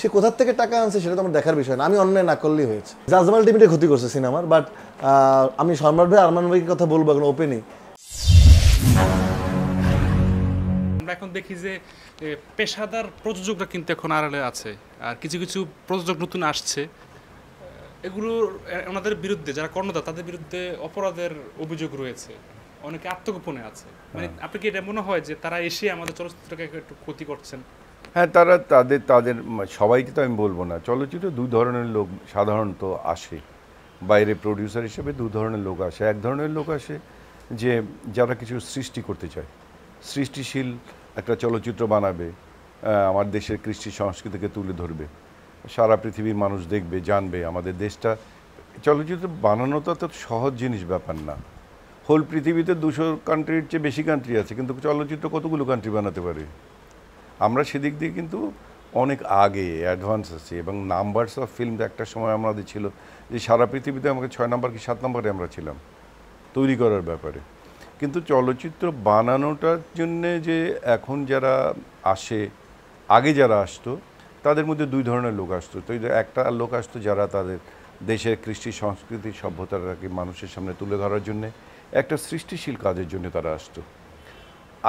সে কোথার থেকে টাকা আনছে সেটা তো আমার দেখার বিষয় না আমি অন্যায় না করলেই হয়েছে জাজমা আলটিমেটলি ক্ষতি করছে সিনেমার বাট আমি সম্রাট ভাই আরমান ভাইকে কথা বলবো এখন ওপেনি আমরা এখন দেখি যে পেশাদার প্রযোজকরা কিন্তু এখন আড়ালে আছে আর কিছু কিছু প্রযোজক নতুন আসছে এগুলো ওনাদের বিরুদ্ধে যারা কর্ণদা তাদের বিরুদ্ধে অপরাধের অভিযোগ রয়েছে অনেকে আত্মগোপনে আছে মানে হ্যাঁ। আপনি কি এটা মনে হয় যে তারা এসে আমাদের চলচ্চিত্রকে একটু ক্ষতি করছেন হ্যাঁ তারা তাদের তাদের মানে সবাইকে তো আমি বলবো না চলচ্চিত্র দু ধরনের লোক সাধারণত আসে বাইরে প্রডিউসার হিসেবে দু ধরনের লোক আসে এক ধরনের লোক আসে যে যারা কিছু সৃষ্টি করতে চায় সৃষ্টিশীল একটা চলচ্চিত্র বানাবে আমার দেশের কৃষ্টি সংস্কৃতিকে তুলে ধরবে সারা পৃথিবীর মানুষ দেখবে জানবে আমাদের দেশটা চলচ্চিত্র বানানোটা তো সহজ জিনিস ব্যাপার না হোল পৃথিবীতে দুশো কান্ট্রির চেয়ে বেশি কান্ট্রি আছে কিন্তু চলচ্চিত্র কতগুলো কান্ট্রি বানাতে পারে আমরা সেদিক দিয়ে কিন্তু অনেক আগে অ্যাডভান্স আছি এবং নাম্বারস অফ ফিল্ম একটা সময় আমাদের ছিল যে সারা পৃথিবীতে আমাকে ছয় নম্বর কি সাত নম্বরে আমরা ছিলাম তৈরি করার ব্যাপারে কিন্তু চলচ্চিত্র বানানোটার জন্যে যে এখন যারা আসে আগে যারা আসতো তাদের মধ্যে দুই ধরনের লোক আসতো তো একটা লোক আসতো যারা তাদের দেশের কৃষ্টি সংস্কৃতি সভ্যতাটাকে মানুষের সামনে তুলে ধরার জন্যে একটা সৃষ্টিশীল কাজের জন্য তারা আসতো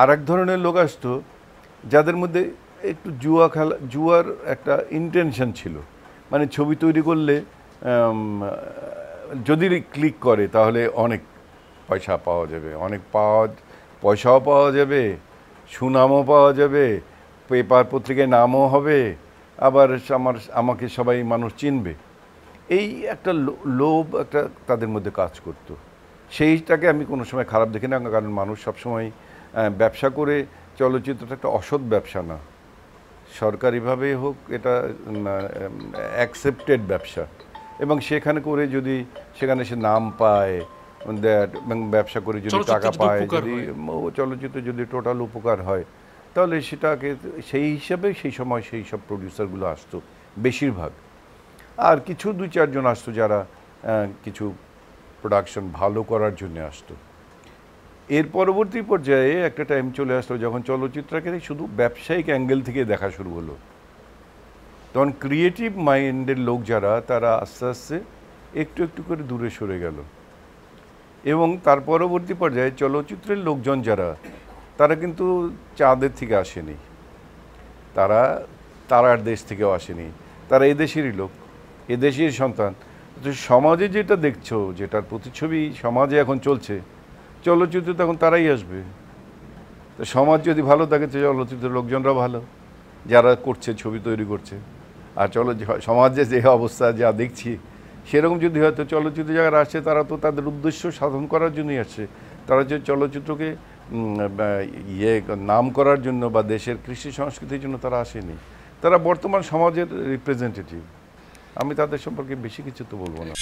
আর এক ধরনের লোক আসতো যাদের মধ্যে একটু জুয়া খেলা জুয়ার একটা ইন্টেনশন ছিল মানে ছবি তৈরি করলে যদি ক্লিক করে তাহলে অনেক পয়সা পাওয়া যাবে অনেক পাওয়া পয়সাও পাওয়া যাবে সুনামও পাওয়া যাবে পেপার পত্রিকায় নামও হবে আবার আমার আমাকে সবাই মানুষ চিনবে এই একটা লোভ একটা তাদের মধ্যে কাজ করত সেইটাকে আমি কোনো সময় খারাপ দেখি না কারণ মানুষ সবসময় ব্যবসা করে চলচ্চিত্রটা একটা অসৎ ব্যবসা না সরকারিভাবেই হোক এটা অ্যাকসেপ্টেড ব্যবসা এবং সেখানে করে যদি সেখানে সে নাম পায় এবং ব্যবসা করে যদি টাকা পায় যদি চলচ্চিত্র যদি টোটাল উপকার হয় তাহলে সেটাকে সেই হিসাবে সেই সময় সেই সব প্রডিউসারগুলো আসতো বেশিরভাগ আর কিছু দুই চারজন আসতো যারা কিছু প্রোডাকশন ভালো করার জন্য আসতো এর পরবর্তী পর্যায়ে একটা টাইম চলে আসলো যখন চলচ্চিত্রকে শুধু ব্যবসায়িক অ্যাঙ্গেল থেকে দেখা শুরু হলো তখন ক্রিয়েটিভ মাইন্ডের লোক যারা তারা আস্তে আস্তে একটু একটু করে দূরে সরে গেল এবং তার পরবর্তী পর্যায়ে চলচ্চিত্রের লোকজন যারা তারা কিন্তু চাঁদের থেকে আসেনি তারা তারার দেশ থেকেও আসেনি তারা এদেশেরই লোক এদেশের সন্তান সমাজে যেটা দেখছো যেটার প্রতিচ্ছবি সমাজে এখন চলছে চলচ্চিত্র তখন তারাই আসবে তো সমাজ যদি ভালো থাকে তো চলচ্চিত্রের লোকজনরা ভালো যারা করছে ছবি তৈরি করছে আর চলো সমাজে যে অবস্থা যা দেখছি সেরকম যদি হয়তো চলচ্চিত্র যারা আসছে তারা তো তাদের উদ্দেশ্য সাধন করার জন্যই আসছে তারা যে চলচ্চিত্রকে ইয়ে নাম করার জন্য বা দেশের কৃষি সংস্কৃতির জন্য তারা আসেনি তারা বর্তমান সমাজের রিপ্রেজেন্টেটিভ আমি তাদের সম্পর্কে বেশি কিছু তো বলবো না